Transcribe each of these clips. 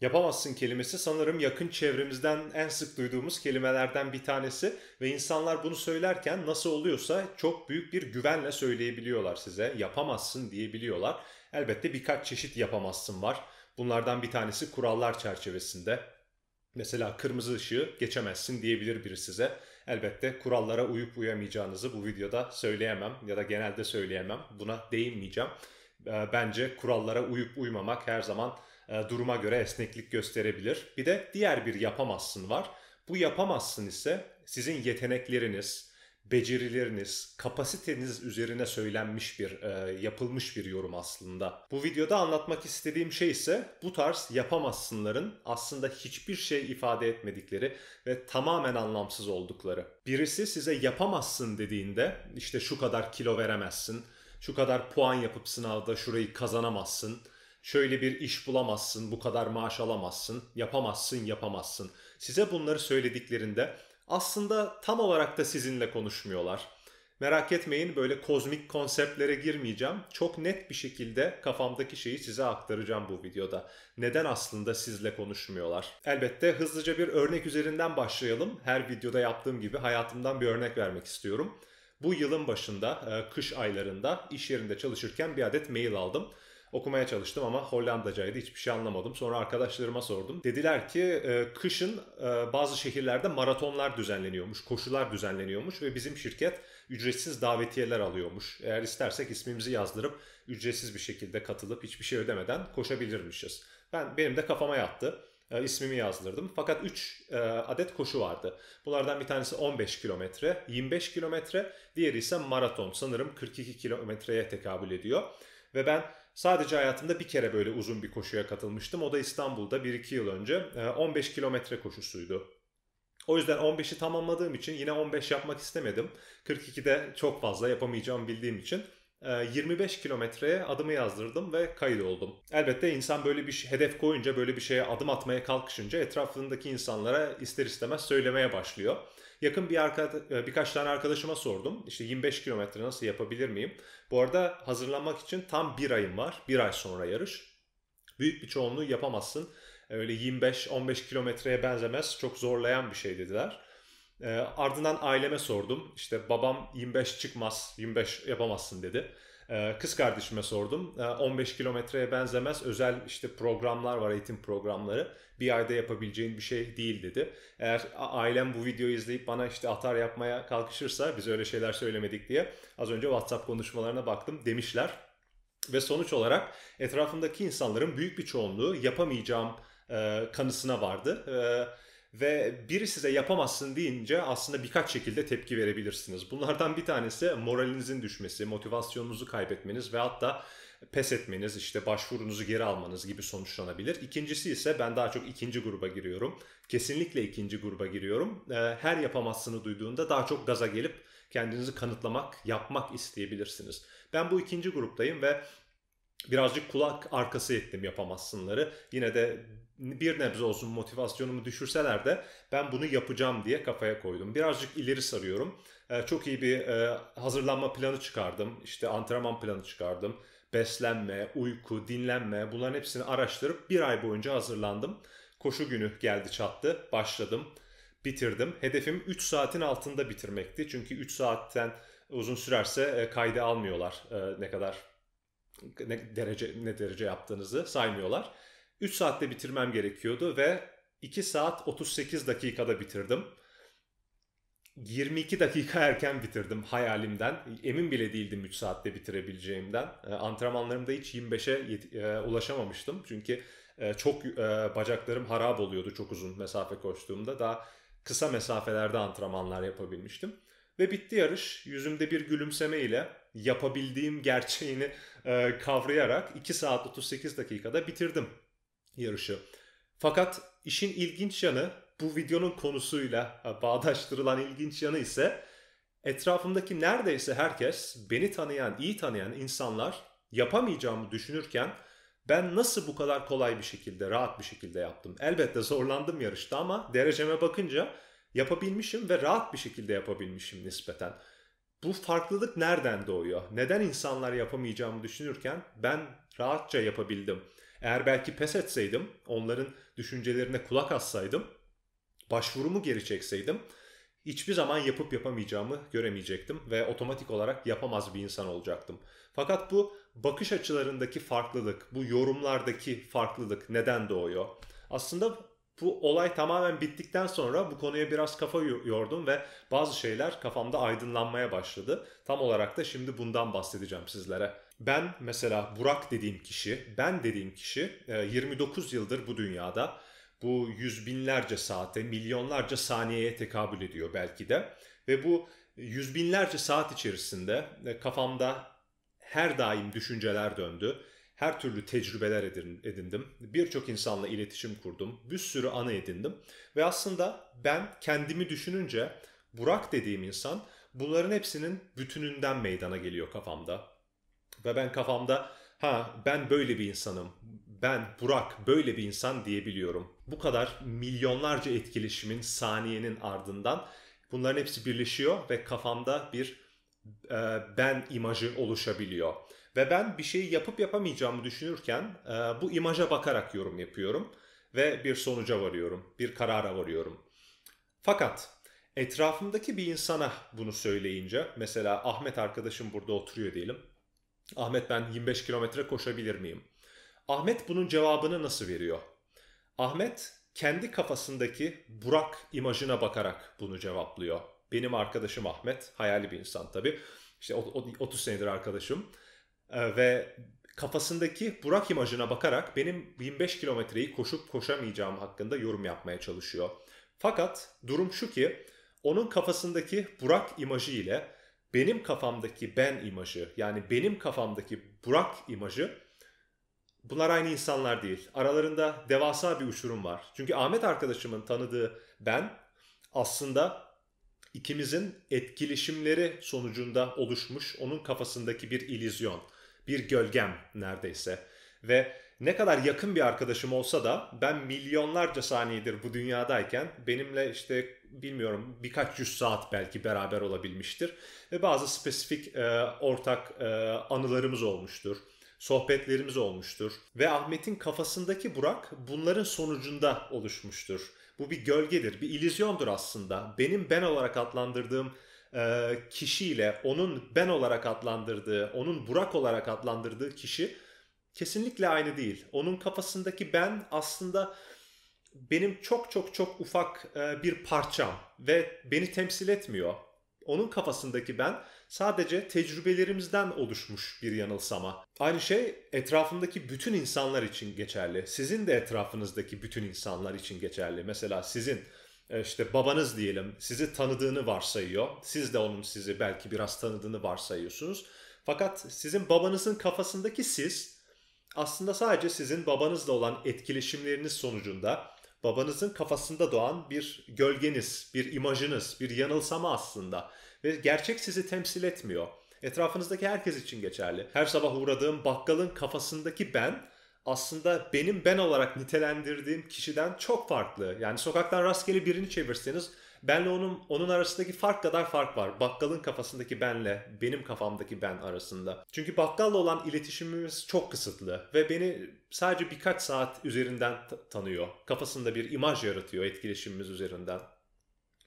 Yapamazsın kelimesi sanırım yakın çevremizden en sık duyduğumuz kelimelerden bir tanesi ve insanlar bunu söylerken nasıl oluyorsa çok büyük bir güvenle söyleyebiliyorlar size. Yapamazsın diyebiliyorlar. Elbette birkaç çeşit yapamazsın var. Bunlardan bir tanesi kurallar çerçevesinde. Mesela kırmızı ışığı geçemezsin diyebilir biri size. Elbette kurallara uyup uyamayacağınızı bu videoda söyleyemem ya da genelde söyleyemem. Buna değinmeyeceğim. Ee, bence kurallara uyup uymamak her zaman e, duruma göre esneklik gösterebilir. Bir de diğer bir yapamazsın var. Bu yapamazsın ise sizin yetenekleriniz, becerileriniz, kapasiteniz üzerine söylenmiş bir, e, yapılmış bir yorum aslında. Bu videoda anlatmak istediğim şey ise bu tarz yapamazsınların aslında hiçbir şey ifade etmedikleri ve tamamen anlamsız oldukları. Birisi size yapamazsın dediğinde işte şu kadar kilo veremezsin, şu kadar puan yapıp sınavda şurayı kazanamazsın, şöyle bir iş bulamazsın, bu kadar maaş alamazsın, yapamazsın, yapamazsın. Size bunları söylediklerinde aslında tam olarak da sizinle konuşmuyorlar. Merak etmeyin böyle kozmik konseptlere girmeyeceğim. Çok net bir şekilde kafamdaki şeyi size aktaracağım bu videoda. Neden aslında sizle konuşmuyorlar? Elbette hızlıca bir örnek üzerinden başlayalım. Her videoda yaptığım gibi hayatımdan bir örnek vermek istiyorum. Bu yılın başında e, kış aylarında iş yerinde çalışırken bir adet mail aldım. Okumaya çalıştım ama Hollandacaydı hiçbir şey anlamadım. Sonra arkadaşlarıma sordum. Dediler ki e, kışın e, bazı şehirlerde maratonlar düzenleniyormuş, koşular düzenleniyormuş ve bizim şirket ücretsiz davetiyeler alıyormuş. Eğer istersek ismimizi yazdırıp ücretsiz bir şekilde katılıp hiçbir şey ödemeden koşabilirmişiz. Ben benim de kafama yattı. E, ismimi yazdırdım. Fakat 3 e, adet koşu vardı. Bunlardan bir tanesi 15 kilometre, 25 kilometre, diğeri ise maraton. Sanırım 42 kilometreye tekabül ediyor. Ve ben sadece hayatımda bir kere böyle uzun bir koşuya katılmıştım. O da İstanbul'da 1-2 yıl önce 15 ee, kilometre koşusuydu. O yüzden 15'i tamamladığım için yine 15 yapmak istemedim. 42'de çok fazla yapamayacağım bildiğim için 25 ee, kilometreye adımı yazdırdım ve kaydoldum. Elbette insan böyle bir hedef koyunca, böyle bir şeye adım atmaya kalkışınca etrafındaki insanlara ister istemez söylemeye başlıyor. Yakın bir arkadaş, e, birkaç tane arkadaşıma sordum. İşte 25 kilometre nasıl yapabilir miyim? Bu arada hazırlanmak için tam bir ayım var. Bir ay sonra yarış. Büyük bir çoğunluğu yapamazsın. Öyle 25-15 kilometreye benzemez. Çok zorlayan bir şey dediler. E, ardından aileme sordum. İşte babam 25 çıkmaz, 25 yapamazsın dedi. E, kız kardeşime sordum. E, ee, 15 kilometreye benzemez özel işte programlar var, eğitim programları. Bir ayda yapabileceğin bir şey değil dedi. Eğer ailem bu videoyu izleyip bana işte atar yapmaya kalkışırsa biz öyle şeyler söylemedik diye az önce WhatsApp konuşmalarına baktım demişler. Ve sonuç olarak etrafımdaki insanların büyük bir çoğunluğu yapamayacağım e, kanısına vardı. Evet ve biri size yapamazsın deyince aslında birkaç şekilde tepki verebilirsiniz. Bunlardan bir tanesi moralinizin düşmesi, motivasyonunuzu kaybetmeniz ve hatta pes etmeniz, işte başvurunuzu geri almanız gibi sonuçlanabilir. İkincisi ise ben daha çok ikinci gruba giriyorum. Kesinlikle ikinci gruba giriyorum. Ee, her yapamazsını duyduğunda daha çok gaza gelip kendinizi kanıtlamak, yapmak isteyebilirsiniz. Ben bu ikinci gruptayım ve birazcık kulak arkası ettim yapamazsınları. Yine de bir nebze olsun motivasyonumu düşürseler de ben bunu yapacağım diye kafaya koydum. Birazcık ileri sarıyorum. Ee, çok iyi bir e, hazırlanma planı çıkardım. İşte antrenman planı çıkardım. Beslenme, uyku, dinlenme bunların hepsini araştırıp bir ay boyunca hazırlandım. Koşu günü geldi çattı. Başladım. Bitirdim. Hedefim 3 saatin altında bitirmekti. Çünkü 3 saatten uzun sürerse e, kaydı almıyorlar e, ne kadar ne derece ne derece yaptığınızı saymıyorlar. 3 saatte bitirmem gerekiyordu ve 2 saat 38 dakikada bitirdim. 22 dakika erken bitirdim hayalimden. Emin bile değildim 3 saatte bitirebileceğimden. Ee, antrenmanlarımda hiç 25'e e, ulaşamamıştım. Çünkü e, çok e, bacaklarım harap oluyordu çok uzun mesafe koştuğumda. Daha kısa mesafelerde antrenmanlar yapabilmiştim. Ve bitti yarış. Yüzümde bir gülümseme ile yapabildiğim gerçeğini e, kavrayarak 2 saat 38 dakikada bitirdim yarışı. Fakat işin ilginç yanı bu videonun konusuyla bağdaştırılan ilginç yanı ise etrafımdaki neredeyse herkes beni tanıyan, iyi tanıyan insanlar yapamayacağımı düşünürken ben nasıl bu kadar kolay bir şekilde, rahat bir şekilde yaptım? Elbette zorlandım yarışta ama dereceme bakınca yapabilmişim ve rahat bir şekilde yapabilmişim nispeten bu farklılık nereden doğuyor? Neden insanlar yapamayacağımı düşünürken ben rahatça yapabildim? Eğer belki pes etseydim, onların düşüncelerine kulak assaydım, başvurumu geri çekseydim hiçbir zaman yapıp yapamayacağımı göremeyecektim ve otomatik olarak yapamaz bir insan olacaktım. Fakat bu bakış açılarındaki farklılık, bu yorumlardaki farklılık neden doğuyor? Aslında bu olay tamamen bittikten sonra bu konuya biraz kafa yordum ve bazı şeyler kafamda aydınlanmaya başladı. Tam olarak da şimdi bundan bahsedeceğim sizlere. Ben mesela Burak dediğim kişi, ben dediğim kişi 29 e, yıldır bu dünyada. Bu yüz binlerce saate, milyonlarca saniyeye tekabül ediyor belki de. Ve bu yüz binlerce saat içerisinde e, kafamda her daim düşünceler döndü her türlü tecrübeler edindim. Birçok insanla iletişim kurdum. Bir sürü anı edindim. Ve aslında ben kendimi düşününce Burak dediğim insan bunların hepsinin bütününden meydana geliyor kafamda. Ve ben kafamda ha ben böyle bir insanım. Ben Burak böyle bir insan diyebiliyorum. Bu kadar milyonlarca etkileşimin saniyenin ardından bunların hepsi birleşiyor ve kafamda bir e, ben imajı oluşabiliyor. Ve ben bir şeyi yapıp yapamayacağımı düşünürken e, bu imaja bakarak yorum yapıyorum ve bir sonuca varıyorum, bir karara varıyorum. Fakat etrafımdaki bir insana bunu söyleyince, mesela Ahmet arkadaşım burada oturuyor diyelim. Ahmet ben 25 kilometre koşabilir miyim? Ahmet bunun cevabını nasıl veriyor? Ahmet kendi kafasındaki Burak imajına bakarak bunu cevaplıyor. Benim arkadaşım Ahmet, hayali bir insan tabii. İşte 30 senedir arkadaşım. Ee, ve kafasındaki Burak imajına bakarak benim 1005 kilometreyi koşup koşamayacağım hakkında yorum yapmaya çalışıyor. Fakat durum şu ki onun kafasındaki Burak imajı ile benim kafamdaki ben imajı yani benim kafamdaki Burak imajı bunlar aynı insanlar değil. Aralarında devasa bir uçurum var. Çünkü Ahmet arkadaşımın tanıdığı ben aslında ikimizin etkileşimleri sonucunda oluşmuş onun kafasındaki bir ilizyon bir gölgem neredeyse. Ve ne kadar yakın bir arkadaşım olsa da ben milyonlarca saniyedir bu dünyadayken benimle işte bilmiyorum birkaç yüz saat belki beraber olabilmiştir. Ve bazı spesifik e, ortak e, anılarımız olmuştur. Sohbetlerimiz olmuştur. Ve Ahmet'in kafasındaki Burak bunların sonucunda oluşmuştur. Bu bir gölgedir, bir ilüzyondur aslında. Benim ben olarak adlandırdığım e, kişiyle onun ben olarak adlandırdığı, onun Burak olarak adlandırdığı kişi kesinlikle aynı değil. Onun kafasındaki ben aslında benim çok çok çok ufak e, bir parçam ve beni temsil etmiyor. Onun kafasındaki ben sadece tecrübelerimizden oluşmuş bir yanılsama. Aynı şey etrafındaki bütün insanlar için geçerli. Sizin de etrafınızdaki bütün insanlar için geçerli. Mesela sizin e, işte babanız diyelim sizi tanıdığını varsayıyor. Siz de onun sizi belki biraz tanıdığını varsayıyorsunuz. Fakat sizin babanızın kafasındaki siz aslında sadece sizin babanızla olan etkileşimleriniz sonucunda babanızın kafasında doğan bir gölgeniz, bir imajınız, bir yanılsama aslında. Ve gerçek sizi temsil etmiyor. Etrafınızdaki herkes için geçerli. Her sabah uğradığım bakkalın kafasındaki ben aslında benim ben olarak nitelendirdiğim kişiden çok farklı. Yani sokaktan rastgele birini çevirseniz benle onun onun arasındaki fark kadar fark var. Bakkalın kafasındaki benle benim kafamdaki ben arasında. Çünkü bakkalla olan iletişimimiz çok kısıtlı ve beni sadece birkaç saat üzerinden tanıyor. Kafasında bir imaj yaratıyor etkileşimimiz üzerinden.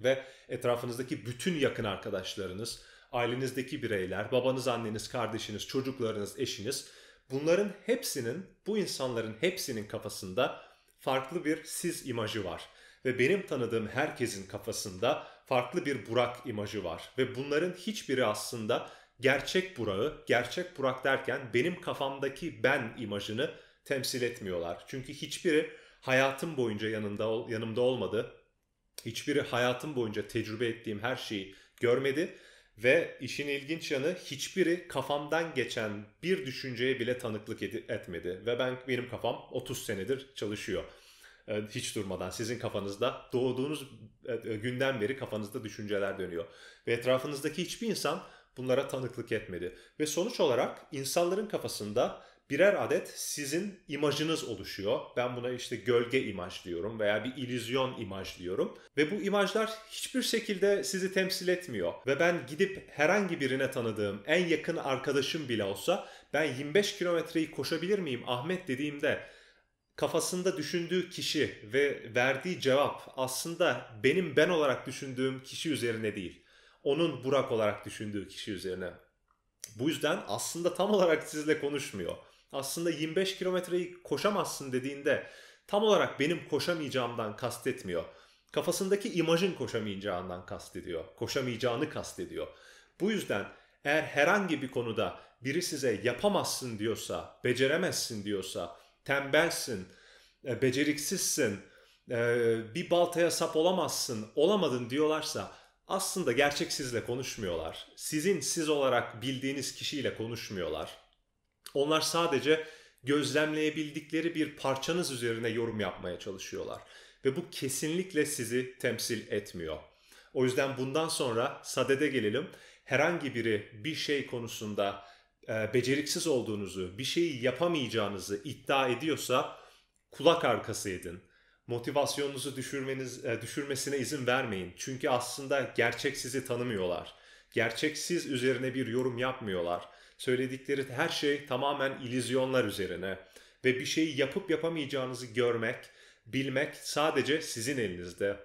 Ve etrafınızdaki bütün yakın arkadaşlarınız, ailenizdeki bireyler, babanız, anneniz, kardeşiniz, çocuklarınız, eşiniz Bunların hepsinin, bu insanların hepsinin kafasında farklı bir siz imajı var. Ve benim tanıdığım herkesin kafasında farklı bir Burak imajı var. Ve bunların hiçbiri aslında gerçek Burak'ı, gerçek Burak derken benim kafamdaki ben imajını temsil etmiyorlar. Çünkü hiçbiri hayatım boyunca yanında yanımda olmadı. Hiçbiri hayatım boyunca tecrübe ettiğim her şeyi görmedi ve işin ilginç yanı hiçbiri kafamdan geçen bir düşünceye bile tanıklık etmedi. Ve ben benim kafam 30 senedir çalışıyor. Ee, hiç durmadan sizin kafanızda doğduğunuz e, e, günden beri kafanızda düşünceler dönüyor. Ve etrafınızdaki hiçbir insan bunlara tanıklık etmedi. Ve sonuç olarak insanların kafasında birer adet sizin imajınız oluşuyor. Ben buna işte gölge imaj diyorum veya bir illüzyon imaj diyorum. Ve bu imajlar hiçbir şekilde sizi temsil etmiyor. Ve ben gidip herhangi birine tanıdığım en yakın arkadaşım bile olsa ben 25 kilometreyi koşabilir miyim Ahmet dediğimde kafasında düşündüğü kişi ve verdiği cevap aslında benim ben olarak düşündüğüm kişi üzerine değil. Onun Burak olarak düşündüğü kişi üzerine. Bu yüzden aslında tam olarak sizle konuşmuyor aslında 25 kilometreyi koşamazsın dediğinde tam olarak benim koşamayacağımdan kastetmiyor. Kafasındaki imajın koşamayacağından kastediyor. Koşamayacağını kastediyor. Bu yüzden eğer herhangi bir konuda biri size yapamazsın diyorsa, beceremezsin diyorsa, tembelsin, e, beceriksizsin, e, bir baltaya sap olamazsın, olamadın diyorlarsa aslında gerçek sizle konuşmuyorlar. Sizin siz olarak bildiğiniz kişiyle konuşmuyorlar. Onlar sadece gözlemleyebildikleri bir parçanız üzerine yorum yapmaya çalışıyorlar ve bu kesinlikle sizi temsil etmiyor. O yüzden bundan sonra sadede gelelim. Herhangi biri bir şey konusunda e, beceriksiz olduğunuzu, bir şeyi yapamayacağınızı iddia ediyorsa kulak arkası edin. Motivasyonunuzu düşürmeniz e, düşürmesine izin vermeyin. Çünkü aslında gerçek sizi tanımıyorlar. Gerçek siz üzerine bir yorum yapmıyorlar Söyledikleri her şey tamamen ilizyonlar üzerine ve bir şeyi yapıp yapamayacağınızı görmek, bilmek sadece sizin elinizde.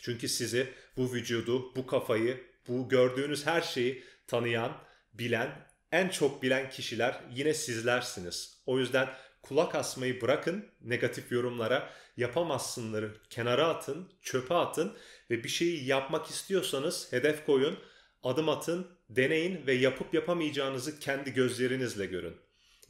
Çünkü sizi, bu vücudu, bu kafayı, bu gördüğünüz her şeyi tanıyan, bilen, en çok bilen kişiler yine sizlersiniz. O yüzden kulak asmayı bırakın negatif yorumlara, yapamazsınları kenara atın, çöpe atın ve bir şeyi yapmak istiyorsanız hedef koyun Adım atın, deneyin ve yapıp yapamayacağınızı kendi gözlerinizle görün.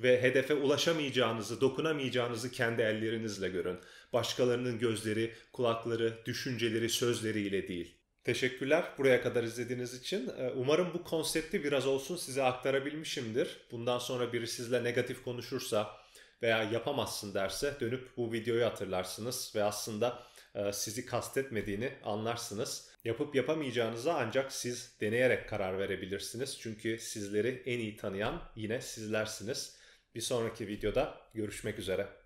Ve hedefe ulaşamayacağınızı, dokunamayacağınızı kendi ellerinizle görün. Başkalarının gözleri, kulakları, düşünceleri, sözleriyle değil. Teşekkürler buraya kadar izlediğiniz için. Ee, umarım bu konsepti biraz olsun size aktarabilmişimdir. Bundan sonra biri sizle negatif konuşursa veya yapamazsın derse dönüp bu videoyu hatırlarsınız ve aslında e, sizi kastetmediğini anlarsınız. Yapıp yapamayacağınıza ancak siz deneyerek karar verebilirsiniz. Çünkü sizleri en iyi tanıyan yine sizlersiniz. Bir sonraki videoda görüşmek üzere.